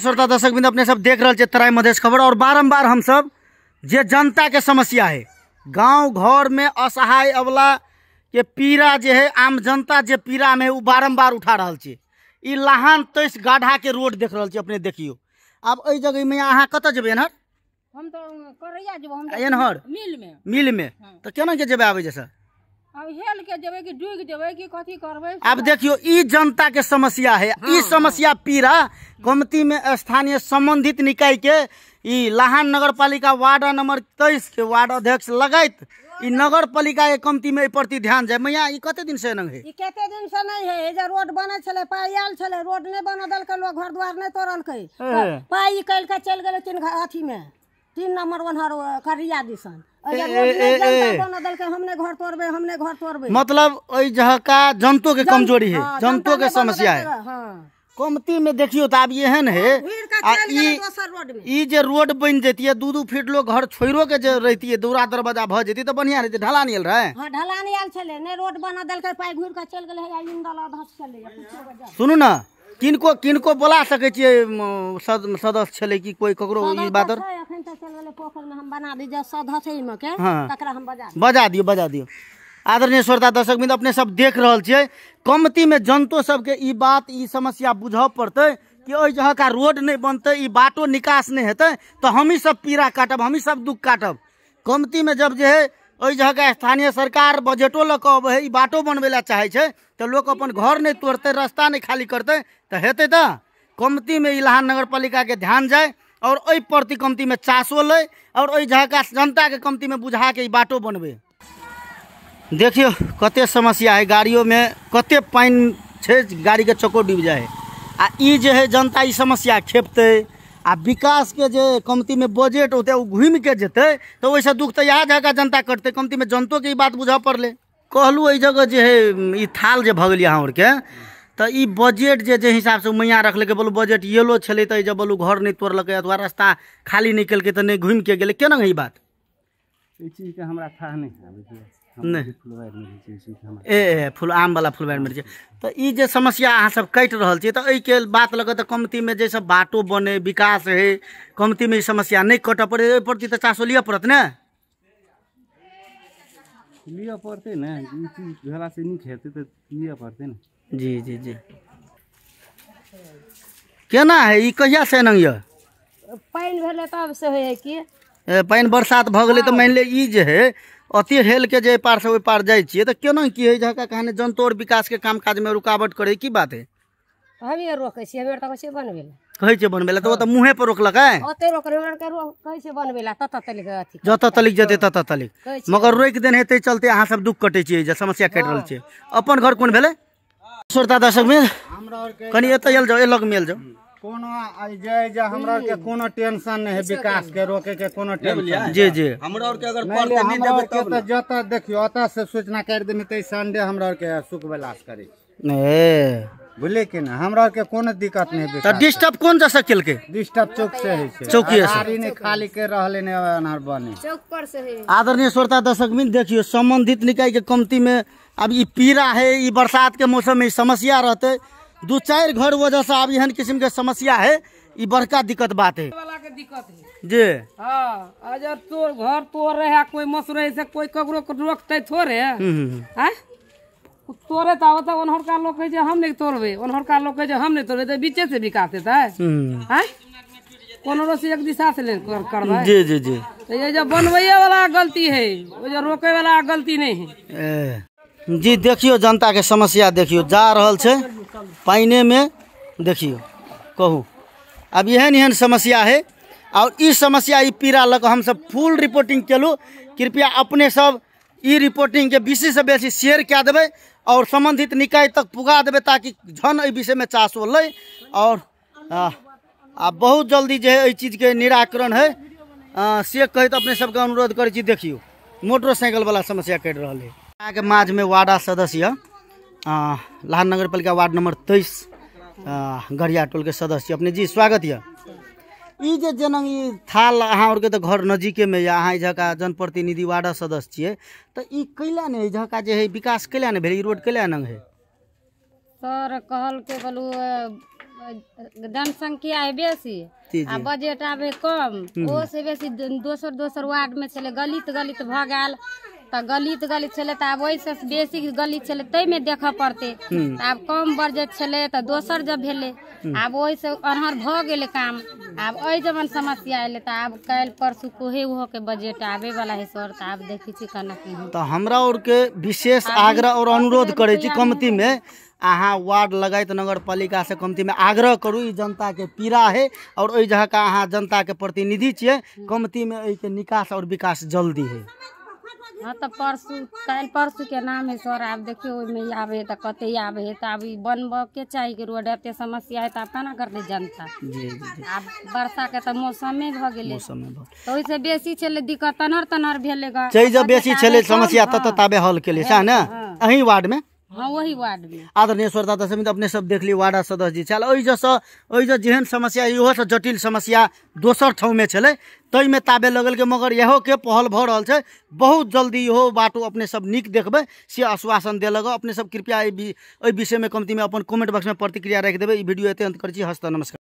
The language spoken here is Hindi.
श्रोता दर्शक बिंद अपने सब देख है तराई मधेश खबर और बारम्बार हम सब जे जनता के समस्या है गांव घर में असहाय अवला के पीड़ा जे है आम जनता जे पीड़ा में वो बारम्बार उठा रहा है लहान तेईस गाढ़ा के रोड देख रहा अपने देखियो आप अ जगह में अहाँ कत जब एनहर हम तो करैया हम एनहर मिल में मिल में तो केना के जब आबे जैसा सर अब हेल के जेबै कि डूबि जेबै कि कथी करबै आब देखियौ ई जनता के समस्या है ई हाँ, समस्या हाँ। पीरा गोमती में स्थानीय संबंधित निकाय के ई लाहान नगर पालिका वार्ड नंबर तेईस के वार्ड अध्यक्ष लगात ई नगर पालिका के कमती में प्रति ध्यान जाए मैया कते दिन से नहीं है कते दिन से नहीं है जे रोड बने छले पाई आल छले रोड नहीं बन दल के लोग घर द्वार नहीं तोड़ल के पाई कल के चल गेले तीन अथी में तीन नंबर वनहर करिया दिसन तो मतलब का जनतों के कमजोरी है हाँ, जनतो के समस्या है हाँ। कमती में देखियो तो आब एहन हाँ, है जे रोड बन है दू दू फीट लोग घर छोड़ो के रहती है दूरा दरवाजा भ जती तो बढ़िया रहती ढला नहीं रहे आयल रोड बना दल पाई घुर के चल सुनू ना किनको किनको बोला सके छियै सदस्य छले कि कोई ककरो ई बात अखन त चल गेलै पोखर में हम बना दी ज सदस्य में के हाँ। तकरा हम बजा बजा दियो बजा दियो आदरणीय श्रोता दर्शक बिंद अपने सब देख रहल छियै कमती में जनतो सब के ई बात ई समस्या बुझऽ पड़ते कि ओ जगह का रोड नहीं बनते ई बाटो निकास नहीं हेते तो हम ही सब पीरा काटब हम ही सब दुख काटब कमती में जब जे है एहि जगह स्थानीय सरकार बजटो लक बाटो बनबे ला चाहे तो लोग अपन घर नहीं तोड़ते रास्ता नहीं खाली तो तऽ त कमती में इलाहान नगर के ध्यान जाए और एहि प्रति में चासो लै आओर जनता के कमती में बुझा के बाटो बनबे देखियो कत समस्या गाड़ियों में कतेक पानी गाड़ी के चक्को डूब जाए आ जे जनता समस्या खेपतै आ विकास के जे कमती में बजट होते वो घूमि के जेते तो वैसे दुख तो यहाँ जगह जनता करते कमती में जनतों के बात बुझ पड़े कहलू अ जगह जे है थाल जो भगल हाँ और के तो बजट जे जे हिसाब से मैया रखल के बोलू बजट येलो छे तो बोलू घर नहीं तोड़ल अथवा रास्ता खाली निकल के तो नहीं घूम के गए केना बात ये हाँ, ए फुल आम वाला फुलबारि मिर्ची तो ये समस्या अहाँ सब कटि रहल छी तऽ एहिके बात लगे तो कमती में जैसे बाटो बने विकास है कमती में समस्या नहि कटऽ पड़ै प्रति तो चासो लिअ पड़त ने लिअ पड़ते ना ई चीज भेलासँ नीक हेतै तऽ लिअ पड़तै ने जी जी जी केना है ई कहियासँ एना यऽ पानि भेलै तबसँ से है की पानि बरसात भऽ गेलै तऽ हाँ। मानि लिअ ई जे हइ अति हेलके जे पार से ओहि पार जाइ छियै तऽ केना की हइ झका कहानी जनतोड़ विकासके काम काजमे रुकावट करै की बात हइ हमी रोकै छियै हमे आर कहै छियै बनबै लए कहै छै बनबै तऽ ओ तऽ मुँहे पर रोकलक आइ ओते रोकलै हमरा आरके कहै छै बनबै लए ततऽ तलिक अथी जतऽ तलिक जेतै ततऽ तलिक मगर रोकि देने हेतै चलते अहाँ सब दुःख कटै छियै जे समस्या कटि रहल हाँ। छियै अपन घर कोन भेलै श्रोता दर्शकमे कनि एतऽ आयल जाउ ए लगमे आयल जाउ कोनो जे जे हमरा हम्म। के कोनो टेंशन नहीं है अच्छा विकास के रोके के कोनो टेंशन जी जी हमरा और के अगर पर नहीं देबे तब तो जता देखियो अत से सूचना कर देनी त संडे हमरा और के सुख विलास करी ए बोले के ना हमरा के कोनो दिक्कत नहीं है तो डिस्टर्ब कोन जा केल के डिस्टर्ब चौक से है चौकी से सारी ने खाली के रहले ने अनार बने चौक पर से है आदरणीय श्रोता दर्शक मित्र देखियो संबंधित निकाय के कमती में अब ये पीरा है ये बरसात के मौसम में समस्या रहते दो चार घर वजह से अब एहन किस्म के समस्या है बड़का दिक्कत बात है जी हाँ अगर तोर घर तोड़ रहे कोई मसुरे से कोई ककरो रोकते थोड़े आय तोड़े तो आवत ओनहरका लोग कहे हम नहीं तोड़बे ओनहरका लोग कहे हम नहीं तोड़े तो बीचे से विकास हेतै आय हम्म। हाँ? कोनो से एक दिशा से ले कर कर करबै जी जी जी तो ये जो बनबैये वाला गलती है वो जो रोके वाला गलती नहीं है जी देखियो जनता के समस्या देखियो जा रहल छे पाइने में देखियो कहू अब एहन एहन समस्या है और इस समस्या ई पीड़ा लग सब फुल रिपोर्टिंग कलूँ कृपया अपने सब ई रिपोर्टिंग के बेसी से बेसी शेयर क्या देवे और संबंधित निकाय तक पुगा देवे ताकि झन अ विषय में चास हो और आ, आ बहुत जल्दी जो है चीज के निराकरण है आ, से कहते अपने सबके अनुरोध करे देखियो मोटरसाइकिल वाला समस्या कटि रहा है के माझ में वार्डा सदस्य लाहन पालिका वार्ड नंबर तेईस गरिया टोल के सदस्य अपने जी स्वागत ये जनंग थाल अहाँ के तो घर नजीके में या अहाँ इजका जनप्रतिनिधि वार्ड सदस्य छे तो कैला ने इजका जो है विकास कैला ने भेल रोड कैला नंग है सर कहल के बोलू जनसंख्या है बेसी आ बजट आवे कम हम्म। ओ से बेसी दोसर दोसर वार्ड में चले गलित गलित भ गेल तो गलित गलित छे वैसे बेसी गलित छे में देख पड़ते हम्म। आब कम बजट छे तो दोसर जब भेले हम्म। आब वैसे अन्हर भ गए काम आब अ जमन समस्या अल आब कल परसू कोहे के बजट आबे वाला है सर तब देखी कना तो हमरा और के विशेष आग्रह और अनुरोध करे कमती में अहाँ वार्ड लगात नगर पालिका से कमती में आग्रह करू जनता के पीड़ा है और जगह का अहाँ जनता के प्रतिनिधि छे हम्म। कमती में के निकास और विकास जल्दी है हाँ तो परसू कल परसू के नाम है सर आब देखियो ओहिमे है तो कते आबे है तो आब ई के चाहिए कि रोड एते समस्या है तो आब केना करते जनता जी आब वर्षा के मौसम तो, तो ओहिसे बेसी दिक्कत तनहर तनहर भेले जब बेसी समस्या त ताबे हल के लिए हाँ, हाँ। अही वार्ड में हाँ वही वार्ड में आदरणीय श्रोता समिति अपने सब देख ली वार्ड सदस्य जी चल से जेहन समस्या से जटिल समस्या दोसर ठाव में छे छलै में ताबे के मगर के पहल भ रहा है बहुत जल्दी यो बाटो अपने सब निक देख से आश्वासन देलक अपने सब कृपया में कमती में अपन बॉक्स में प्रतिक्रिया रख देवे वीडियो अत्यंत कर हस्त नमस्कार